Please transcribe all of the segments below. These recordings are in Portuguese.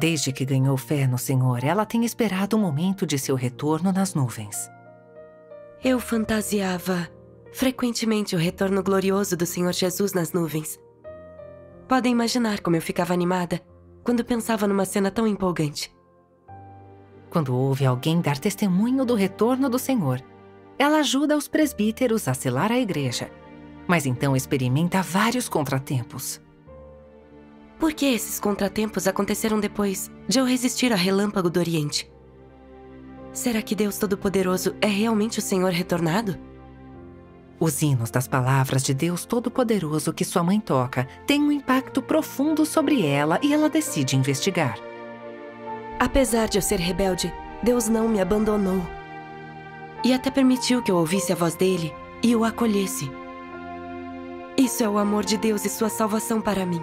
Desde que ganhou fé no Senhor, ela tem esperado o momento de seu retorno nas nuvens. Eu fantasiava frequentemente o retorno glorioso do Senhor Jesus nas nuvens. Podem imaginar como eu ficava animada quando pensava numa cena tão empolgante. Quando ouve alguém dar testemunho do retorno do Senhor, ela ajuda os presbíteros a selar a igreja, mas então experimenta vários contratempos. Por que esses contratempos aconteceram depois de eu resistir a relâmpago do Oriente? Será que Deus Todo-Poderoso é realmente o Senhor retornado? Os hinos das palavras de Deus Todo-Poderoso que sua mãe toca têm um impacto profundo sobre ela e ela decide investigar. Apesar de eu ser rebelde, Deus não me abandonou. E até permitiu que eu ouvisse a voz dele e o acolhesse. Isso é o amor de Deus e sua salvação para mim.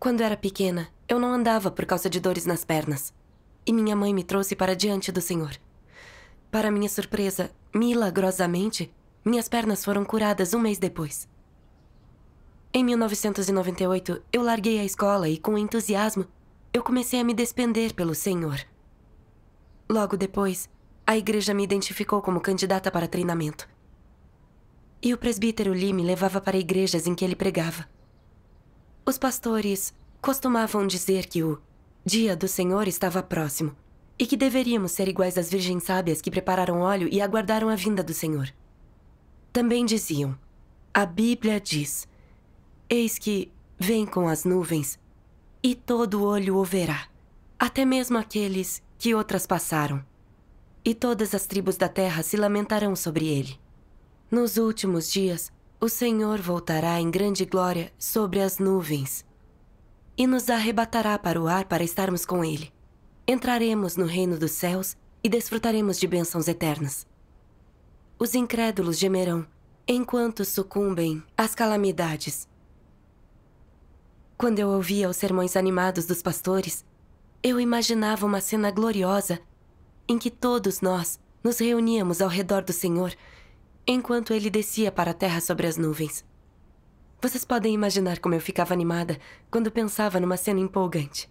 Quando era pequena, eu não andava por causa de dores nas pernas. E minha mãe me trouxe para diante do Senhor. Para minha surpresa, milagrosamente, minhas pernas foram curadas um mês depois. Em 1998, eu larguei a escola e, com entusiasmo, eu comecei a me despender pelo Senhor. Logo depois, a igreja me identificou como candidata para treinamento. E o presbítero Lee me levava para igrejas em que ele pregava. Os pastores costumavam dizer que o dia do Senhor estava próximo e que deveríamos ser iguais às virgens sábias que prepararam óleo e aguardaram a vinda do Senhor. Também diziam: A Bíblia diz: Eis que vem com as nuvens e todo olho o verá, até mesmo aqueles que outras passaram. E todas as tribos da terra se lamentarão sobre ele. Nos últimos dias, o Senhor voltará em grande glória sobre as nuvens e nos arrebatará para o ar para estarmos com Ele. Entraremos no reino dos céus e desfrutaremos de bênçãos eternas. Os incrédulos gemerão enquanto sucumbem às calamidades. Quando eu ouvia os sermões animados dos pastores, eu imaginava uma cena gloriosa em que todos nós nos reuníamos ao redor do Senhor enquanto ele descia para a terra sobre as nuvens. Vocês podem imaginar como eu ficava animada quando pensava numa cena empolgante.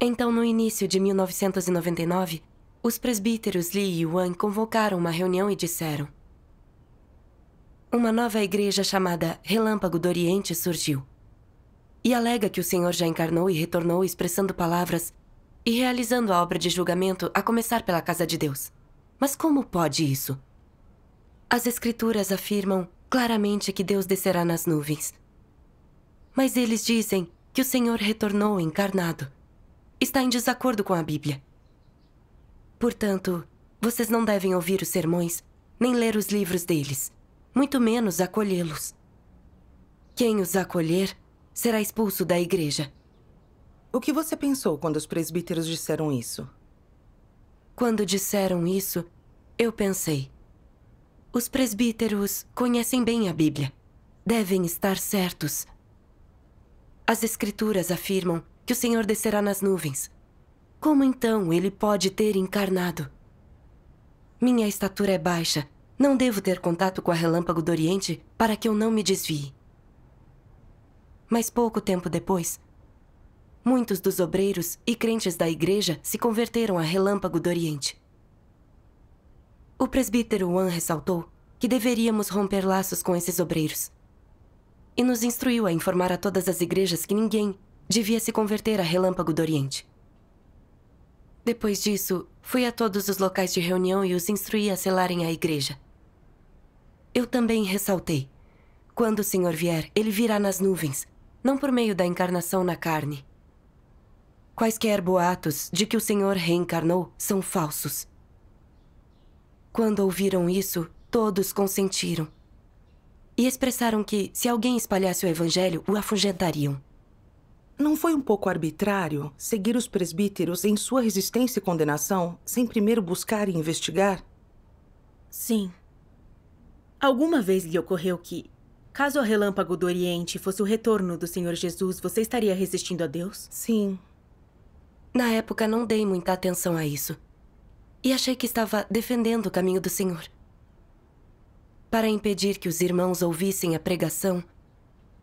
Então, no início de 1999, os presbíteros Li e Yuan convocaram uma reunião e disseram: Uma nova igreja chamada Relâmpago do Oriente surgiu. E alega que o Senhor já encarnou e retornou expressando palavras e realizando a obra de julgamento a começar pela casa de Deus. Mas como pode isso? As Escrituras afirmam claramente que Deus descerá nas nuvens. Mas eles dizem que o Senhor retornou encarnado. Está em desacordo com a Bíblia. Portanto, vocês não devem ouvir os sermões, nem ler os livros deles, muito menos acolhê-los. Quem os acolher será expulso da igreja. O que você pensou quando os presbíteros disseram isso? Quando disseram isso, eu pensei: os presbíteros conhecem bem a Bíblia. Devem estar certos. As Escrituras afirmam que o Senhor descerá nas nuvens. Como então ele pode ter encarnado? Minha estatura é baixa. Não devo ter contato com a relâmpago do Oriente para que eu não me desvie. Mas pouco tempo depois, muitos dos obreiros e crentes da igreja se converteram a relâmpago do Oriente. O presbítero Wan ressaltou que deveríamos romper laços com esses obreiros e nos instruiu a informar a todas as igrejas que ninguém devia se converter a relâmpago do Oriente. Depois disso, fui a todos os locais de reunião e os instruí a selarem a igreja. Eu também ressaltei: quando o Senhor vier, ele virá nas nuvens, não por meio da encarnação na carne, Quaisquer boatos de que o Senhor reencarnou são falsos. Quando ouviram isso, todos consentiram. E expressaram que, se alguém espalhasse o evangelho, o afugentariam. Não foi um pouco arbitrário seguir os presbíteros em sua resistência e condenação sem primeiro buscar e investigar? Sim. Alguma vez lhe ocorreu que, caso o relâmpago do Oriente fosse o retorno do Senhor Jesus, você estaria resistindo a Deus? Sim. Na época, não dei muita atenção a isso. E achei que estava defendendo o caminho do Senhor. Para impedir que os irmãos ouvissem a pregação,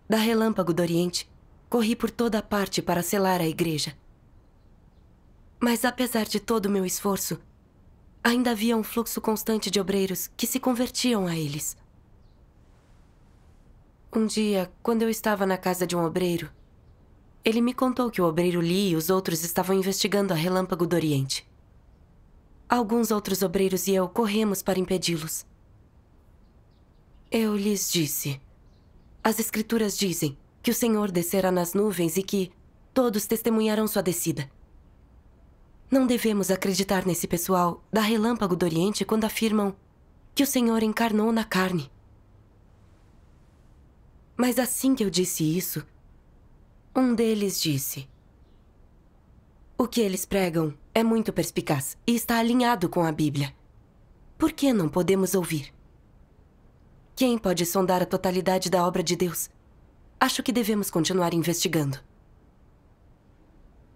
da Relâmpago do Oriente, corri por toda a parte para selar a igreja. Mas apesar de todo o meu esforço, ainda havia um fluxo constante de obreiros que se convertiam a eles. Um dia, quando eu estava na casa de um obreiro, ele me contou que o obreiro Lee e os outros estavam investigando a Relâmpago do Oriente. Alguns outros obreiros e eu corremos para impedi-los. Eu lhes disse: As Escrituras dizem que o Senhor descerá nas nuvens e que todos testemunharão sua descida. Não devemos acreditar nesse pessoal da Relâmpago do Oriente quando afirmam que o Senhor encarnou na carne. Mas assim que eu disse isso, um deles disse: O que eles pregam é muito perspicaz e está alinhado com a Bíblia. Por que não podemos ouvir? Quem pode sondar a totalidade da obra de Deus? Acho que devemos continuar investigando.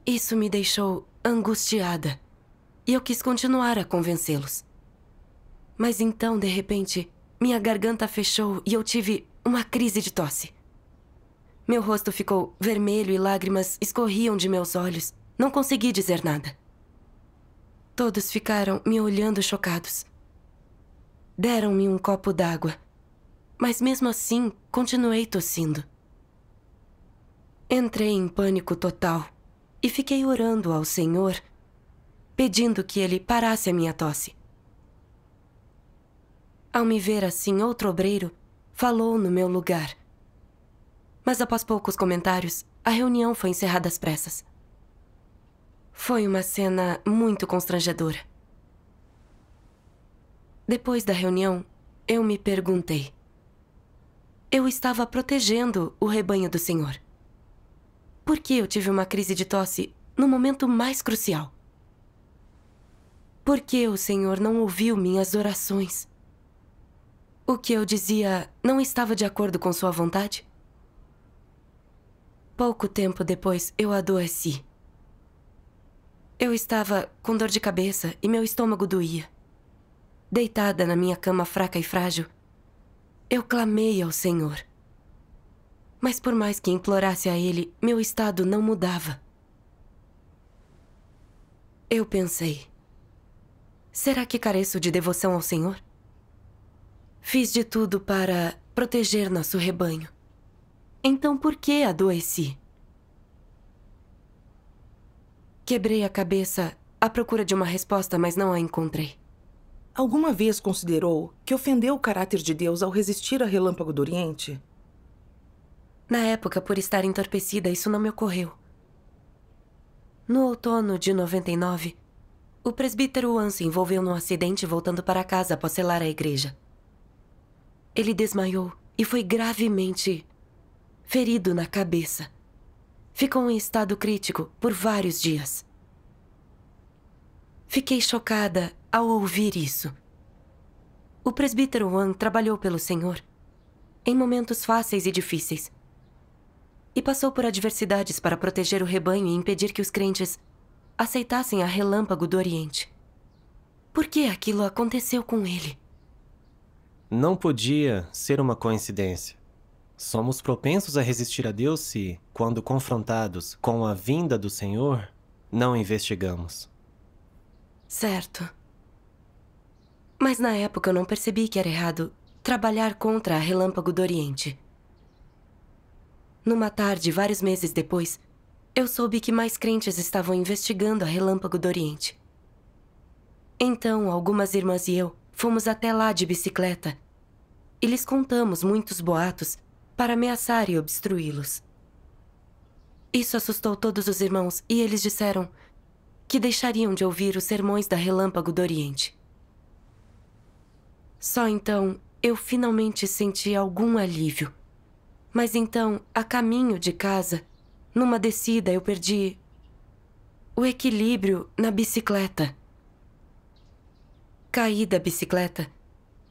Isso me deixou angustiada e eu quis continuar a convencê-los. Mas então, de repente, minha garganta fechou e eu tive uma crise de tosse. Meu rosto ficou vermelho e lágrimas escorriam de meus olhos. Não consegui dizer nada. Todos ficaram me olhando chocados. Deram-me um copo d'água. Mas mesmo assim, continuei tossindo. Entrei em pânico total e fiquei orando ao Senhor, pedindo que ele parasse a minha tosse. Ao me ver assim, outro obreiro falou no meu lugar mas após poucos comentários, a reunião foi encerrada às pressas. Foi uma cena muito constrangedora. Depois da reunião, eu me perguntei. Eu estava protegendo o rebanho do Senhor. Por que eu tive uma crise de tosse no momento mais crucial? Por que o Senhor não ouviu minhas orações? O que eu dizia não estava de acordo com Sua vontade? Pouco tempo depois, eu adoeci. Eu estava com dor de cabeça e meu estômago doía. Deitada na minha cama fraca e frágil, eu clamei ao Senhor. Mas por mais que implorasse a Ele, meu estado não mudava. Eu pensei: será que careço de devoção ao Senhor? Fiz de tudo para proteger nosso rebanho. Então por que adoeci? Quebrei a cabeça à procura de uma resposta, mas não a encontrei. Alguma vez considerou que ofendeu o caráter de Deus ao resistir a Relâmpago do Oriente? Na época, por estar entorpecida, isso não me ocorreu. No outono de 99, o presbítero Juan se envolveu num acidente voltando para casa após selar a igreja. Ele desmaiou e foi gravemente ferido na cabeça. Ficou em estado crítico por vários dias. Fiquei chocada ao ouvir isso. O presbítero Wang trabalhou pelo Senhor em momentos fáceis e difíceis. E passou por adversidades para proteger o rebanho e impedir que os crentes aceitassem a relâmpago do Oriente. Por que aquilo aconteceu com ele? Não podia ser uma coincidência. Somos propensos a resistir a Deus se, quando confrontados com a vinda do Senhor, não investigamos. Certo. Mas na época eu não percebi que era errado trabalhar contra a Relâmpago do Oriente. Numa tarde, vários meses depois, eu soube que mais crentes estavam investigando a Relâmpago do Oriente. Então, algumas irmãs e eu fomos até lá de bicicleta e lhes contamos muitos boatos para ameaçar e obstruí-los. Isso assustou todos os irmãos e eles disseram que deixariam de ouvir os sermões da Relâmpago do Oriente. Só então eu finalmente senti algum alívio. Mas então, a caminho de casa, numa descida eu perdi o equilíbrio na bicicleta. Caí da bicicleta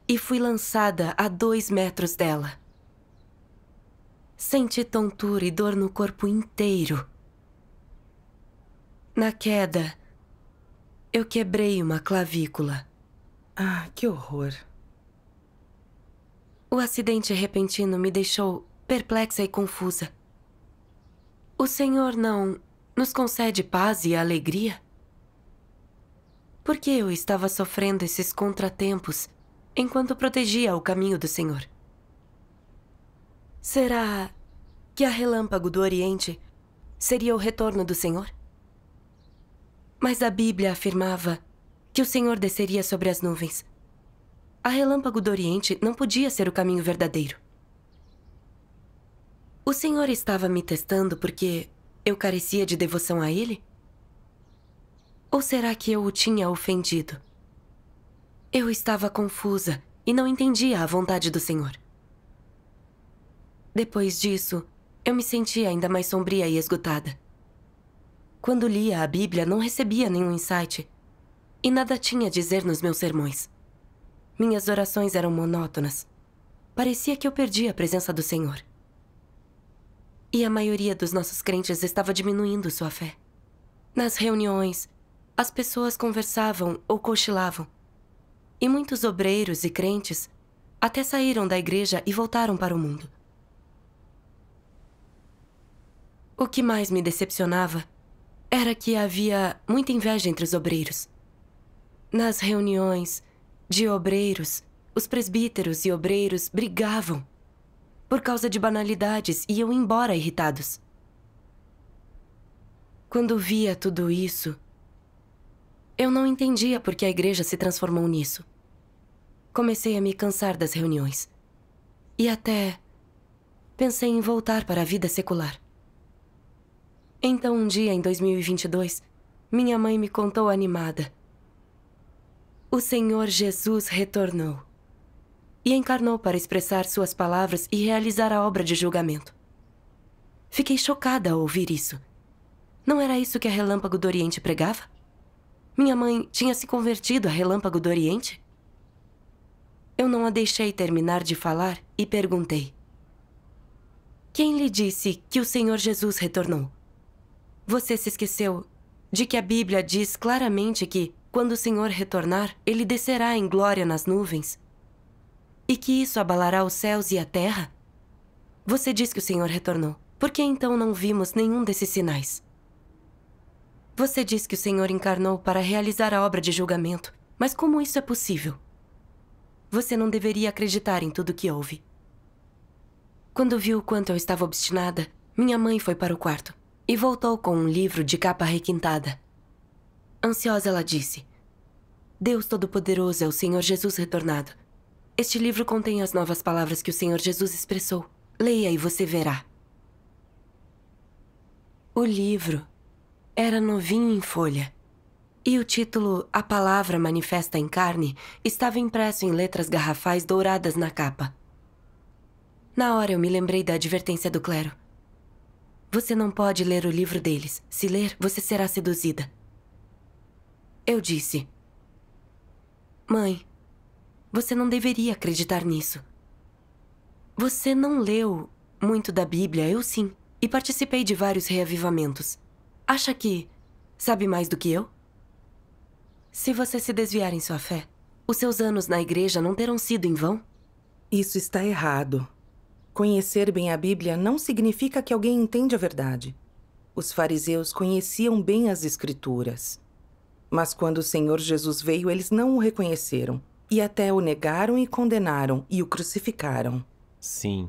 e fui lançada a dois metros dela. Senti tontura e dor no corpo inteiro. Na queda, eu quebrei uma clavícula. Ah, que horror. O acidente repentino me deixou perplexa e confusa. O Senhor não nos concede paz e alegria? Por que eu estava sofrendo esses contratempos enquanto protegia o caminho do Senhor? Será que a relâmpago do Oriente seria o retorno do Senhor? Mas a Bíblia afirmava que o Senhor desceria sobre as nuvens. A relâmpago do Oriente não podia ser o caminho verdadeiro. O Senhor estava me testando porque eu carecia de devoção a Ele? Ou será que eu o tinha ofendido? Eu estava confusa e não entendia a vontade do Senhor. Depois disso, eu me senti ainda mais sombria e esgotada. Quando lia a Bíblia, não recebia nenhum insight e nada tinha a dizer nos meus sermões. Minhas orações eram monótonas. Parecia que eu perdia a presença do Senhor. E a maioria dos nossos crentes estava diminuindo sua fé. Nas reuniões, as pessoas conversavam ou cochilavam. E muitos obreiros e crentes até saíram da igreja e voltaram para o mundo. O que mais me decepcionava era que havia muita inveja entre os obreiros. Nas reuniões de obreiros, os presbíteros e obreiros brigavam. Por causa de banalidades, e iam embora irritados. Quando via tudo isso, eu não entendia por que a igreja se transformou nisso. Comecei a me cansar das reuniões. E até pensei em voltar para a vida secular. Então, um dia em 2022, minha mãe me contou animada. O Senhor Jesus retornou e encarnou para expressar suas palavras e realizar a obra de julgamento. Fiquei chocada ao ouvir isso. Não era isso que a Relâmpago do Oriente pregava? Minha mãe tinha se convertido a Relâmpago do Oriente? Eu não a deixei terminar de falar e perguntei: Quem lhe disse que o Senhor Jesus retornou? Você se esqueceu de que a Bíblia diz claramente que, quando o Senhor retornar, ele descerá em glória nas nuvens? E que isso abalará os céus e a terra? Você diz que o Senhor retornou. Por que então não vimos nenhum desses sinais? Você diz que o Senhor encarnou para realizar a obra de julgamento, mas como isso é possível? Você não deveria acreditar em tudo que houve. Quando viu o quanto eu estava obstinada, minha mãe foi para o quarto e voltou com um livro de capa requintada. Ansiosa, ela disse: Deus Todo-Poderoso é o Senhor Jesus retornado. Este livro contém as novas palavras que o Senhor Jesus expressou. Leia e você verá. O livro era novinho em folha. E o título A Palavra Manifesta em Carne estava impresso em letras garrafais douradas na capa. Na hora eu me lembrei da advertência do clero. Você não pode ler o livro deles. Se ler, você será seduzida. Eu disse: Mãe, você não deveria acreditar nisso. Você não leu muito da Bíblia, eu sim, e participei de vários reavivamentos. Acha que sabe mais do que eu? Se você se desviar em sua fé, os seus anos na igreja não terão sido em vão? Isso está errado. Conhecer bem a Bíblia não significa que alguém entende a verdade. Os fariseus conheciam bem as Escrituras. Mas quando o Senhor Jesus veio, eles não o reconheceram, e até o negaram e condenaram e o crucificaram. Sim.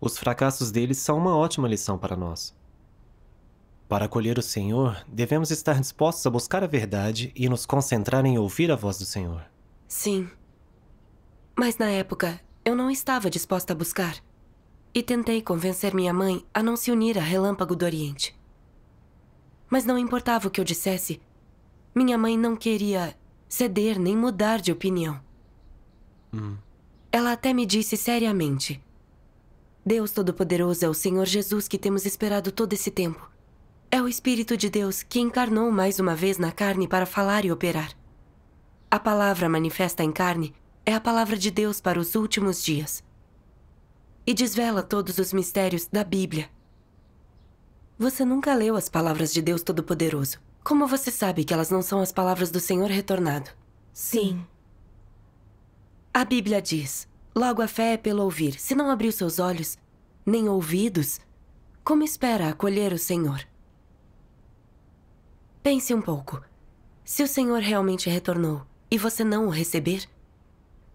Os fracassos deles são uma ótima lição para nós. Para acolher o Senhor, devemos estar dispostos a buscar a verdade e nos concentrar em ouvir a voz do Senhor. Sim. Mas na época, eu não estava disposta a buscar. E tentei convencer minha mãe a não se unir a Relâmpago do Oriente. Mas não importava o que eu dissesse, minha mãe não queria ceder nem mudar de opinião. Hum. Ela até me disse seriamente: Deus Todo-Poderoso é o Senhor Jesus que temos esperado todo esse tempo. É o Espírito de Deus que encarnou mais uma vez na carne para falar e operar. A palavra manifesta em carne é a palavra de Deus para os últimos dias e desvela todos os mistérios da Bíblia. Você nunca leu as palavras de Deus Todo-Poderoso. Como você sabe que elas não são as palavras do Senhor retornado? Sim. A Bíblia diz: logo a fé é pelo ouvir. Se não abrir seus olhos, nem ouvidos, como espera acolher o Senhor? Pense um pouco. Se o Senhor realmente retornou e você não o receber,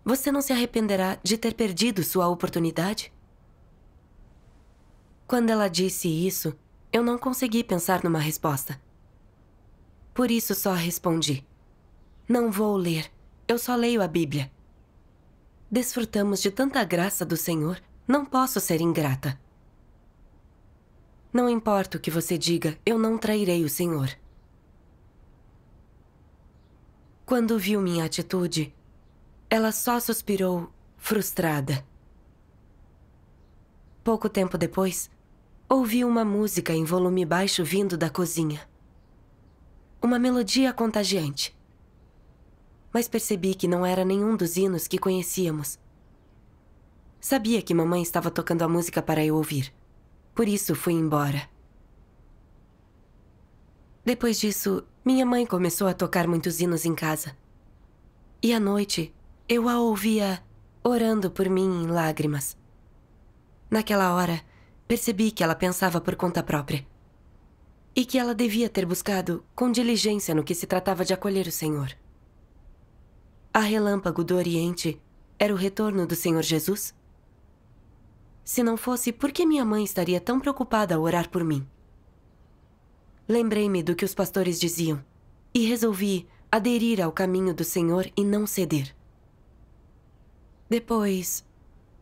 você não se arrependerá de ter perdido sua oportunidade? Quando ela disse isso, eu não consegui pensar numa resposta. Por isso só respondi: Não vou ler, eu só leio a Bíblia. Desfrutamos de tanta graça do Senhor, não posso ser ingrata. Não importa o que você diga, eu não trairei o Senhor. Quando viu minha atitude, ela só suspirou, frustrada. Pouco tempo depois, ouvi uma música em volume baixo vindo da cozinha. Uma melodia contagiante. Mas percebi que não era nenhum dos hinos que conhecíamos. Sabia que mamãe estava tocando a música para eu ouvir. Por isso fui embora. Depois disso, minha mãe começou a tocar muitos hinos em casa. E à noite, eu a ouvia orando por mim em lágrimas. Naquela hora, percebi que ela pensava por conta própria. E que ela devia ter buscado com diligência no que se tratava de acolher o Senhor. A relâmpago do Oriente era o retorno do Senhor Jesus? Se não fosse, por que minha mãe estaria tão preocupada a orar por mim? Lembrei-me do que os pastores diziam e resolvi aderir ao caminho do Senhor e não ceder. Depois,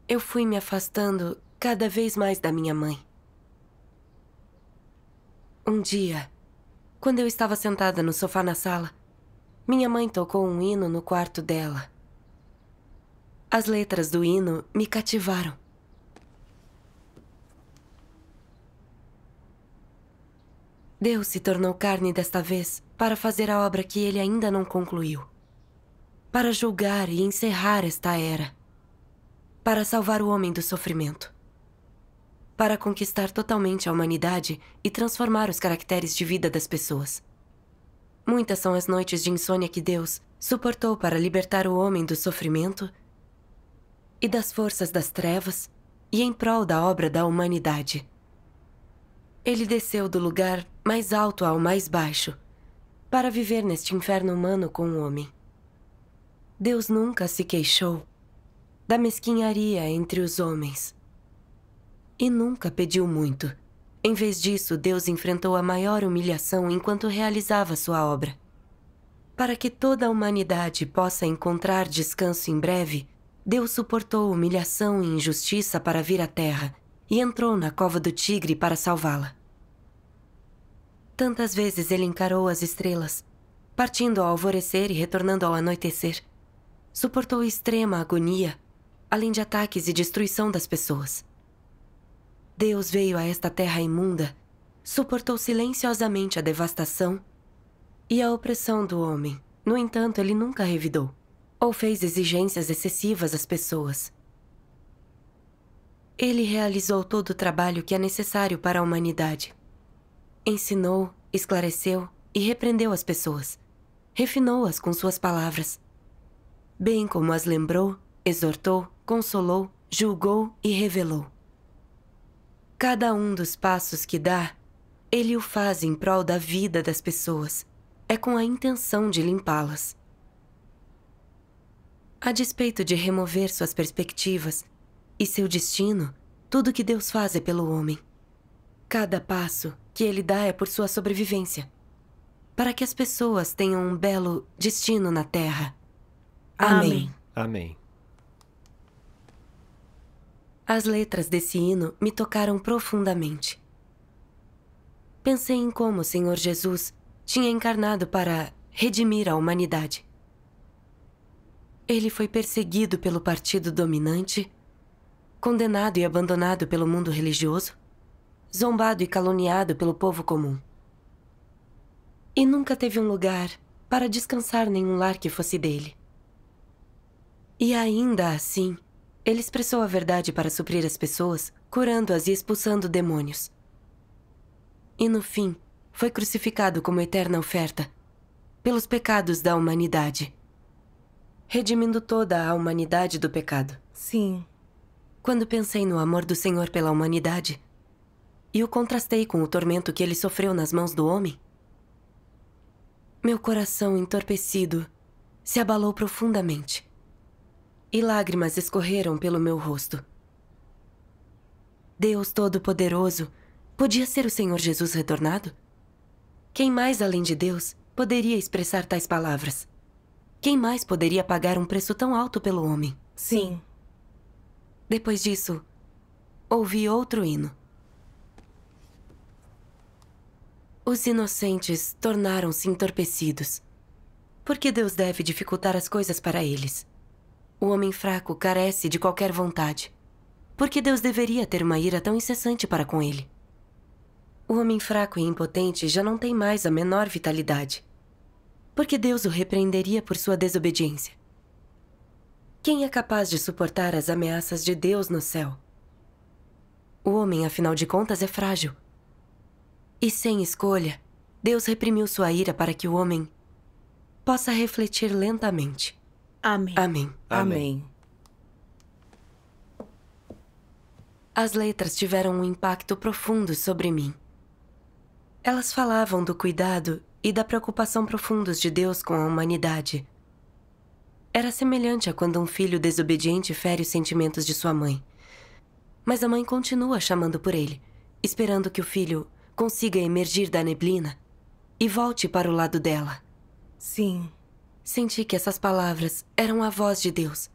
eu fui me afastando cada vez mais da minha mãe. Um dia, quando eu estava sentada no sofá na sala, minha mãe tocou um hino no quarto dela. As letras do hino me cativaram. Deus se tornou carne desta vez para fazer a obra que ele ainda não concluiu. Para julgar e encerrar esta era para salvar o homem do sofrimento. Para conquistar totalmente a humanidade e transformar os caracteres de vida das pessoas. Muitas são as noites de insônia que Deus suportou para libertar o homem do sofrimento e das forças das trevas e em prol da obra da humanidade. Ele desceu do lugar mais alto ao mais baixo para viver neste inferno humano com o homem. Deus nunca se queixou da mesquinharia entre os homens. E nunca pediu muito. Em vez disso, Deus enfrentou a maior humilhação enquanto realizava sua obra. Para que toda a humanidade possa encontrar descanso em breve, Deus suportou humilhação e injustiça para vir à Terra e entrou na cova do tigre para salvá-la. Tantas vezes ele encarou as estrelas, partindo ao alvorecer e retornando ao anoitecer. Suportou extrema agonia além de ataques e destruição das pessoas. Deus veio a esta terra imunda, suportou silenciosamente a devastação e a opressão do homem. No entanto, ele nunca revidou ou fez exigências excessivas às pessoas. Ele realizou todo o trabalho que é necessário para a humanidade. Ensinou, esclareceu e repreendeu as pessoas. Refinou-as com suas palavras, bem como as lembrou, exortou consolou, julgou e revelou. Cada um dos passos que dá, ele o faz em prol da vida das pessoas, é com a intenção de limpá-las. A despeito de remover suas perspectivas e seu destino, tudo que Deus faz é pelo homem. Cada passo que ele dá é por sua sobrevivência, para que as pessoas tenham um belo destino na terra. Amém. Amém. As letras desse hino me tocaram profundamente. Pensei em como o Senhor Jesus tinha encarnado para redimir a humanidade. Ele foi perseguido pelo partido dominante, condenado e abandonado pelo mundo religioso, zombado e caluniado pelo povo comum. E nunca teve um lugar para descansar nenhum lar que fosse dele. E ainda assim, ele expressou a verdade para suprir as pessoas, curando-as e expulsando demônios. E no fim, foi crucificado como eterna oferta pelos pecados da humanidade, redimindo toda a humanidade do pecado. Sim. Quando pensei no amor do Senhor pela humanidade e o contrastei com o tormento que ele sofreu nas mãos do homem, meu coração entorpecido se abalou profundamente e lágrimas escorreram pelo meu rosto. Deus Todo-Poderoso, podia ser o Senhor Jesus retornado? Quem mais além de Deus poderia expressar tais palavras? Quem mais poderia pagar um preço tão alto pelo homem? Sim. Depois disso, ouvi outro hino. Os inocentes tornaram-se entorpecidos. Por que Deus deve dificultar as coisas para eles? O homem fraco carece de qualquer vontade. Por que Deus deveria ter uma ira tão incessante para com ele? O homem fraco e impotente já não tem mais a menor vitalidade. Por que Deus o repreenderia por sua desobediência? Quem é capaz de suportar as ameaças de Deus no céu? O homem, afinal de contas, é frágil. E sem escolha, Deus reprimiu sua ira para que o homem possa refletir lentamente. Amém. Amém. Amém. As letras tiveram um impacto profundo sobre mim. Elas falavam do cuidado e da preocupação profundos de Deus com a humanidade. Era semelhante a quando um filho desobediente fere os sentimentos de sua mãe. Mas a mãe continua chamando por ele, esperando que o filho consiga emergir da neblina e volte para o lado dela. Sim. Senti que essas palavras eram a voz de Deus.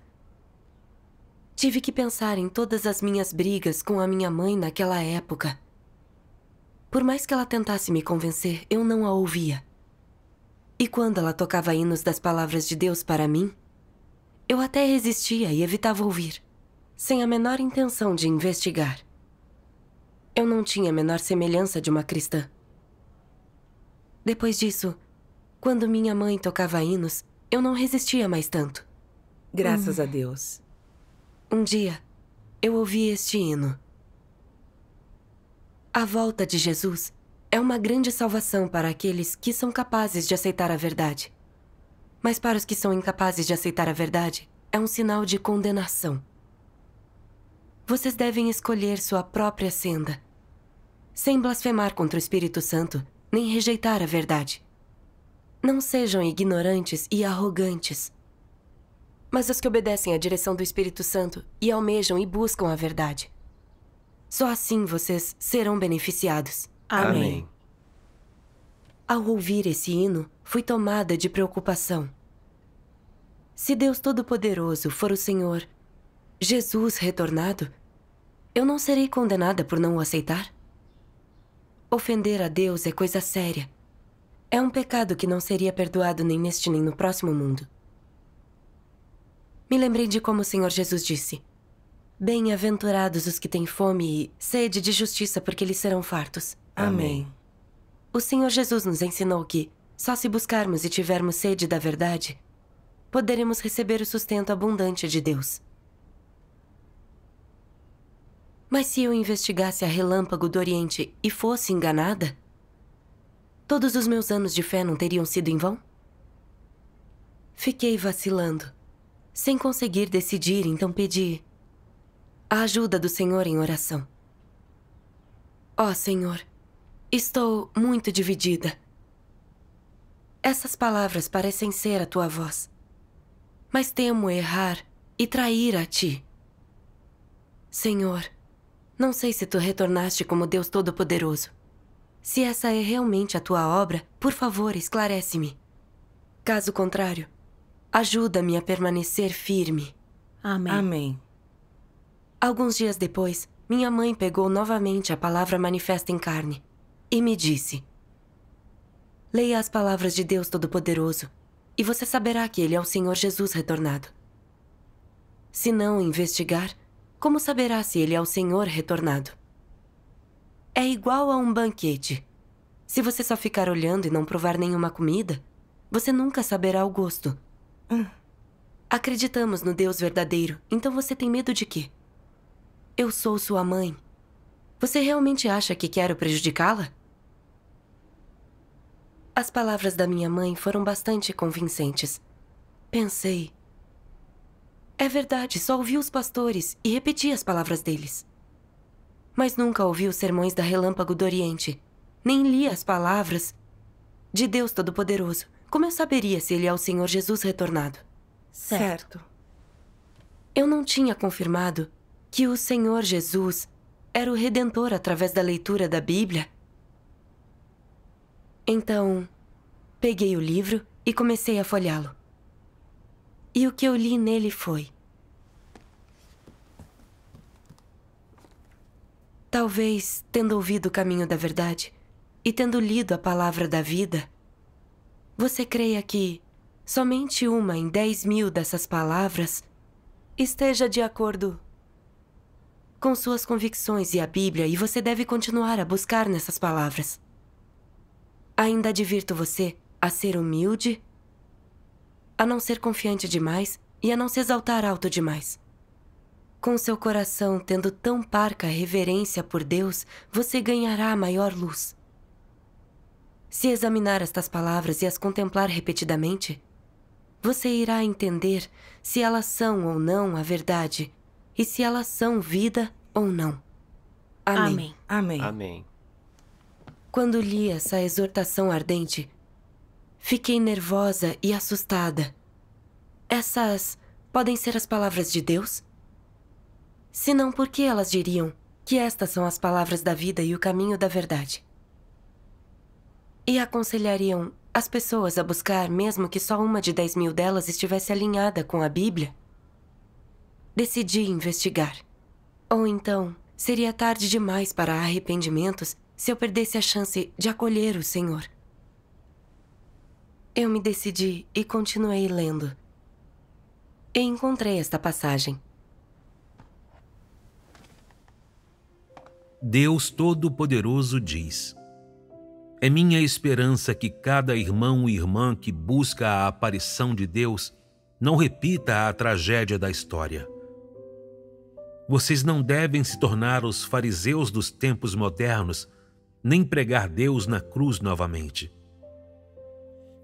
Tive que pensar em todas as minhas brigas com a minha mãe naquela época. Por mais que ela tentasse me convencer, eu não a ouvia. E quando ela tocava hinos das palavras de Deus para mim, eu até resistia e evitava ouvir, sem a menor intenção de investigar. Eu não tinha a menor semelhança de uma cristã. Depois disso, quando minha mãe tocava hinos, eu não resistia mais tanto. Graças hum. a Deus. Um dia, eu ouvi este hino. A volta de Jesus é uma grande salvação para aqueles que são capazes de aceitar a verdade. Mas para os que são incapazes de aceitar a verdade, é um sinal de condenação. Vocês devem escolher sua própria senda, sem blasfemar contra o Espírito Santo, nem rejeitar a verdade. Não sejam ignorantes e arrogantes, mas os que obedecem à direção do Espírito Santo e almejam e buscam a verdade. Só assim vocês serão beneficiados. Amém. Ao ouvir esse hino, fui tomada de preocupação. Se Deus Todo-Poderoso for o Senhor, Jesus retornado, eu não serei condenada por não o aceitar? Ofender a Deus é coisa séria é um pecado que não seria perdoado nem neste nem no próximo mundo. Me lembrei de como o Senhor Jesus disse: Bem-aventurados os que têm fome e sede de justiça, porque eles serão fartos. Amém. O Senhor Jesus nos ensinou que, só se buscarmos e tivermos sede da verdade, poderemos receber o sustento abundante de Deus. Mas se eu investigasse a relâmpago do Oriente e fosse enganada, Todos os meus anos de fé não teriam sido em vão? Fiquei vacilando, sem conseguir decidir, então pedi a ajuda do Senhor em oração. Ó oh, Senhor, estou muito dividida. Essas palavras parecem ser a tua voz, mas temo errar e trair a ti. Senhor, não sei se tu retornaste como Deus Todo-Poderoso. Se essa é realmente a tua obra, por favor, esclarece-me. Caso contrário, ajuda-me a permanecer firme. Amém. Amém. Alguns dias depois, minha mãe pegou novamente a palavra manifesta em carne e me disse: Leia as palavras de Deus Todo-Poderoso e você saberá que Ele é o Senhor Jesus retornado. Se não investigar, como saberá se Ele é o Senhor retornado? é igual a um banquete. Se você só ficar olhando e não provar nenhuma comida, você nunca saberá o gosto. Hum. Acreditamos no Deus verdadeiro, então você tem medo de quê? Eu sou sua mãe. Você realmente acha que quero prejudicá-la? As palavras da minha mãe foram bastante convincentes. Pensei. É verdade, só ouvi os pastores e repeti as palavras deles mas nunca ouvi os sermões da Relâmpago do Oriente, nem li as palavras de Deus Todo-Poderoso. Como eu saberia se ele é o Senhor Jesus retornado? Certo. Eu não tinha confirmado que o Senhor Jesus era o Redentor através da leitura da Bíblia. Então, peguei o livro e comecei a folhá-lo. E o que eu li nele foi: Talvez, tendo ouvido o caminho da verdade e tendo lido a palavra da vida, você creia que somente uma em dez mil dessas palavras esteja de acordo com suas convicções e a Bíblia, e você deve continuar a buscar nessas palavras. Ainda advirto você a ser humilde, a não ser confiante demais e a não se exaltar alto demais. Com seu coração tendo tão parca reverência por Deus, você ganhará maior luz. Se examinar estas palavras e as contemplar repetidamente, você irá entender se elas são ou não a verdade e se elas são vida ou não. Amém. Amém. Amém. Quando li essa exortação ardente, fiquei nervosa e assustada. Essas podem ser as palavras de Deus? senão porque elas diriam que estas são as palavras da vida e o caminho da verdade. E aconselhariam as pessoas a buscar, mesmo que só uma de dez mil delas estivesse alinhada com a Bíblia? Decidi investigar. Ou então, seria tarde demais para arrependimentos se eu perdesse a chance de acolher o Senhor. Eu me decidi e continuei lendo. E encontrei esta passagem. Deus Todo-Poderoso diz: É minha esperança que cada irmão e irmã que busca a aparição de Deus não repita a tragédia da história. Vocês não devem se tornar os fariseus dos tempos modernos, nem pregar Deus na cruz novamente.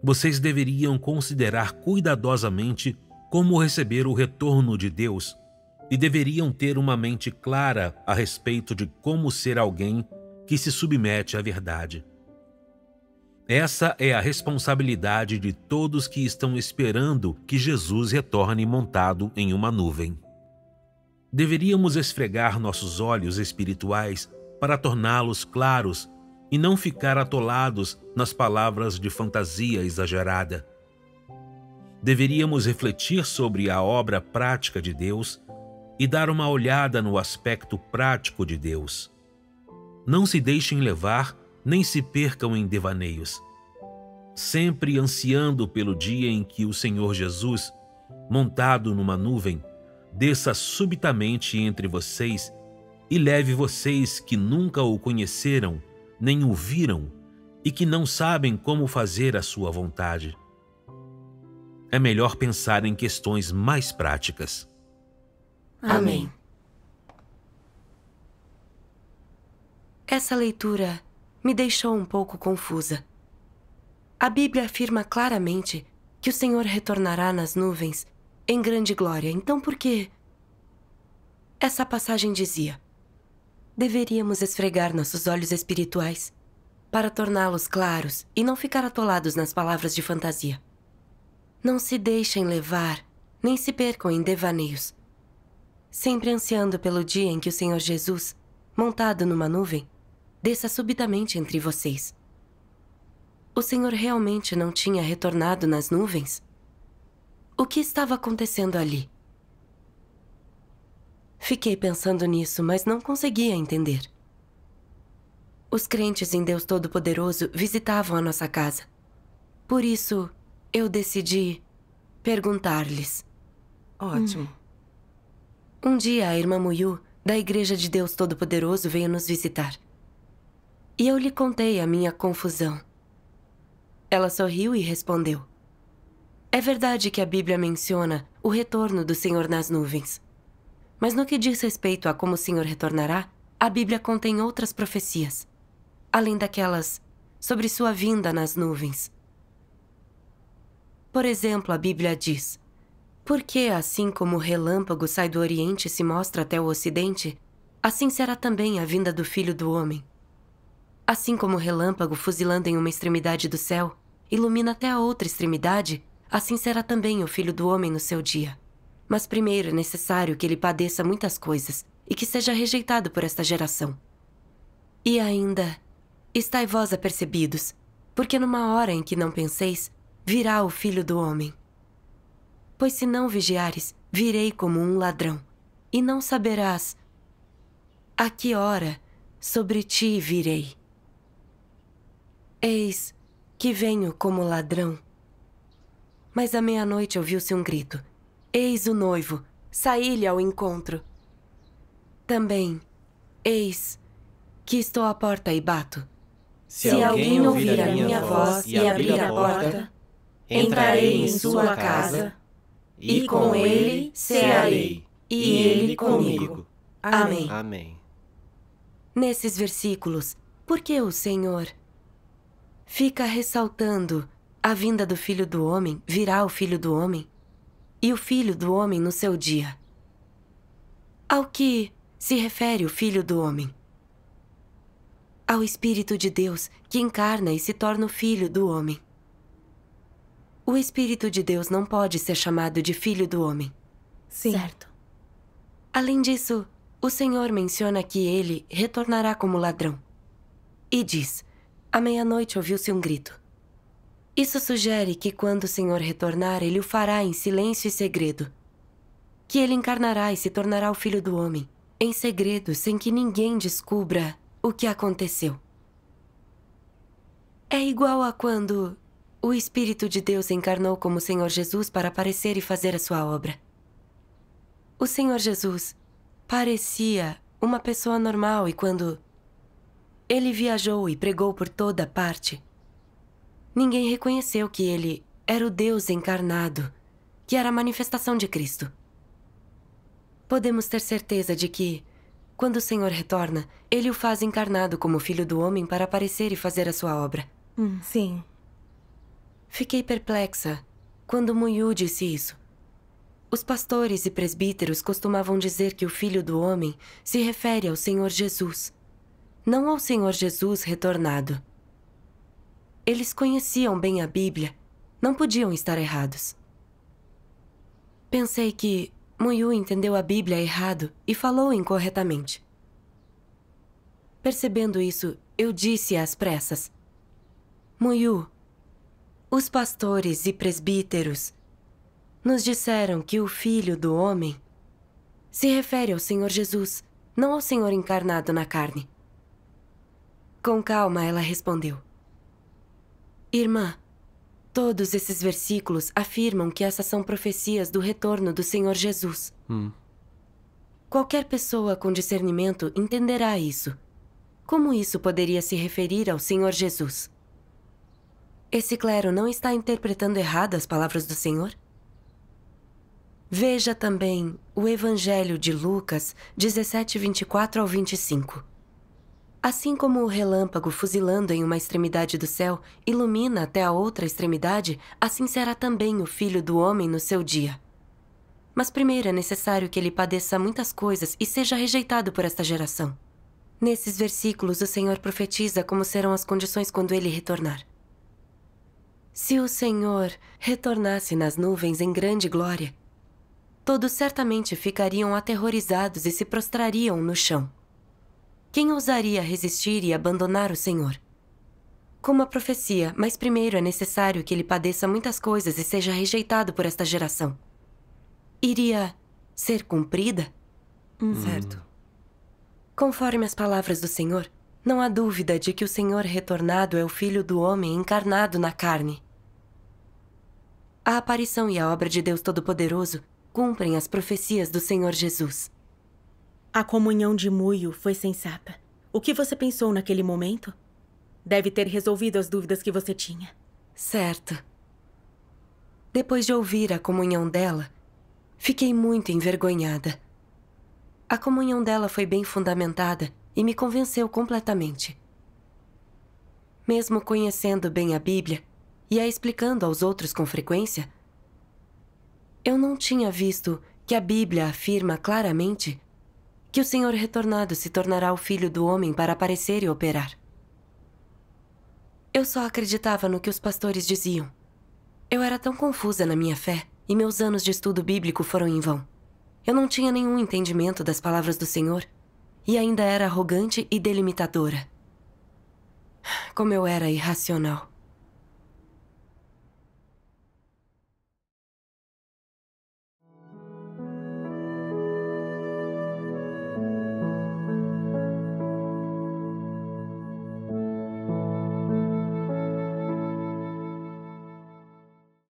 Vocês deveriam considerar cuidadosamente como receber o retorno de Deus e deveriam ter uma mente clara a respeito de como ser alguém que se submete à verdade. Essa é a responsabilidade de todos que estão esperando que Jesus retorne montado em uma nuvem. Deveríamos esfregar nossos olhos espirituais para torná-los claros e não ficar atolados nas palavras de fantasia exagerada. Deveríamos refletir sobre a obra prática de Deus e dar uma olhada no aspecto prático de Deus. Não se deixem levar, nem se percam em devaneios. Sempre ansiando pelo dia em que o Senhor Jesus, montado numa nuvem, desça subitamente entre vocês e leve vocês que nunca o conheceram, nem o viram e que não sabem como fazer a sua vontade. É melhor pensar em questões mais práticas. Amém. Essa leitura me deixou um pouco confusa. A Bíblia afirma claramente que o Senhor retornará nas nuvens em grande glória. Então, por que? Essa passagem dizia: deveríamos esfregar nossos olhos espirituais para torná-los claros e não ficar atolados nas palavras de fantasia. Não se deixem levar, nem se percam em devaneios sempre ansiando pelo dia em que o Senhor Jesus, montado numa nuvem, desça subitamente entre vocês. O Senhor realmente não tinha retornado nas nuvens? O que estava acontecendo ali? Fiquei pensando nisso, mas não conseguia entender. Os crentes em Deus Todo-Poderoso visitavam a nossa casa. Por isso, eu decidi perguntar-lhes. Ótimo. Hum. Um dia, a irmã Muyu, da Igreja de Deus Todo-Poderoso, veio nos visitar. E eu lhe contei a minha confusão. Ela sorriu e respondeu. É verdade que a Bíblia menciona o retorno do Senhor nas nuvens. Mas no que diz respeito a como o Senhor retornará, a Bíblia contém outras profecias, além daquelas sobre sua vinda nas nuvens. Por exemplo, a Bíblia diz: porque, assim como o relâmpago sai do Oriente e se mostra até o Ocidente, assim será também a vinda do Filho do Homem. Assim como o relâmpago fuzilando em uma extremidade do céu ilumina até a outra extremidade, assim será também o Filho do Homem no seu dia. Mas primeiro é necessário que ele padeça muitas coisas e que seja rejeitado por esta geração. E ainda, estai vós apercebidos, porque numa hora em que não penseis, virá o Filho do Homem. Pois se não vigiares, virei como um ladrão, e não saberás a que hora sobre ti virei. Eis que venho como ladrão. Mas à meia-noite ouviu-se um grito: Eis o noivo, saí-lhe ao encontro. Também, eis que estou à porta e bato. Se, Se alguém ouvir a minha voz e abrir a porta, entrarei em sua casa e com ele serei, e ele comigo. Amém. Amém. Nesses versículos, por que o Senhor fica ressaltando a vinda do Filho do Homem, virá o Filho do Homem, e o Filho do Homem no seu dia? Ao que se refere o Filho do Homem? Ao Espírito de Deus que encarna e se torna o Filho do Homem. O Espírito de Deus não pode ser chamado de filho do homem. Sim. Certo. Além disso, o Senhor menciona que ele retornará como ladrão. E diz: À meia-noite ouviu-se um grito. Isso sugere que quando o Senhor retornar, ele o fará em silêncio e segredo. Que ele encarnará e se tornará o filho do homem, em segredo, sem que ninguém descubra o que aconteceu. É igual a quando o Espírito de Deus encarnou como o Senhor Jesus para aparecer e fazer a sua obra. O Senhor Jesus parecia uma pessoa normal e quando ele viajou e pregou por toda parte, ninguém reconheceu que ele era o Deus encarnado, que era a manifestação de Cristo. Podemos ter certeza de que, quando o Senhor retorna, ele o faz encarnado como filho do homem para aparecer e fazer a sua obra. Hum, sim, Fiquei perplexa quando Muyu disse isso. Os pastores e presbíteros costumavam dizer que o Filho do Homem se refere ao Senhor Jesus, não ao Senhor Jesus retornado. Eles conheciam bem a Bíblia, não podiam estar errados. Pensei que Muyu entendeu a Bíblia errado e falou incorretamente. Percebendo isso, eu disse às pressas: Muyu, os pastores e presbíteros nos disseram que o Filho do Homem se refere ao Senhor Jesus, não ao Senhor encarnado na carne. Com calma, ela respondeu: Irmã, todos esses versículos afirmam que essas são profecias do retorno do Senhor Jesus. Hum. Qualquer pessoa com discernimento entenderá isso. Como isso poderia se referir ao Senhor Jesus? Esse clero não está interpretando errado as palavras do Senhor? Veja também o Evangelho de Lucas 17, 24 ao 25. Assim como o relâmpago fuzilando em uma extremidade do céu ilumina até a outra extremidade, assim será também o filho do homem no seu dia. Mas primeiro é necessário que ele padeça muitas coisas e seja rejeitado por esta geração. Nesses versículos, o Senhor profetiza como serão as condições quando ele retornar. Se o Senhor retornasse nas nuvens em grande glória, todos certamente ficariam aterrorizados e se prostrariam no chão. Quem ousaria resistir e abandonar o Senhor? Como a profecia, mas primeiro é necessário que ele padeça muitas coisas e seja rejeitado por esta geração. Iria ser cumprida? Hum. Certo. Conforme as palavras do Senhor, não há dúvida de que o Senhor retornado é o Filho do Homem encarnado na carne. A aparição e a obra de Deus Todo-Poderoso cumprem as profecias do Senhor Jesus. A comunhão de Muio foi sensata. O que você pensou naquele momento? Deve ter resolvido as dúvidas que você tinha. Certo. Depois de ouvir a comunhão dela, fiquei muito envergonhada. A comunhão dela foi bem fundamentada e me convenceu completamente. Mesmo conhecendo bem a Bíblia e a explicando aos outros com frequência, eu não tinha visto que a Bíblia afirma claramente que o Senhor retornado se tornará o filho do homem para aparecer e operar. Eu só acreditava no que os pastores diziam. Eu era tão confusa na minha fé e meus anos de estudo bíblico foram em vão. Eu não tinha nenhum entendimento das palavras do Senhor e ainda era arrogante e delimitadora. Como eu era irracional.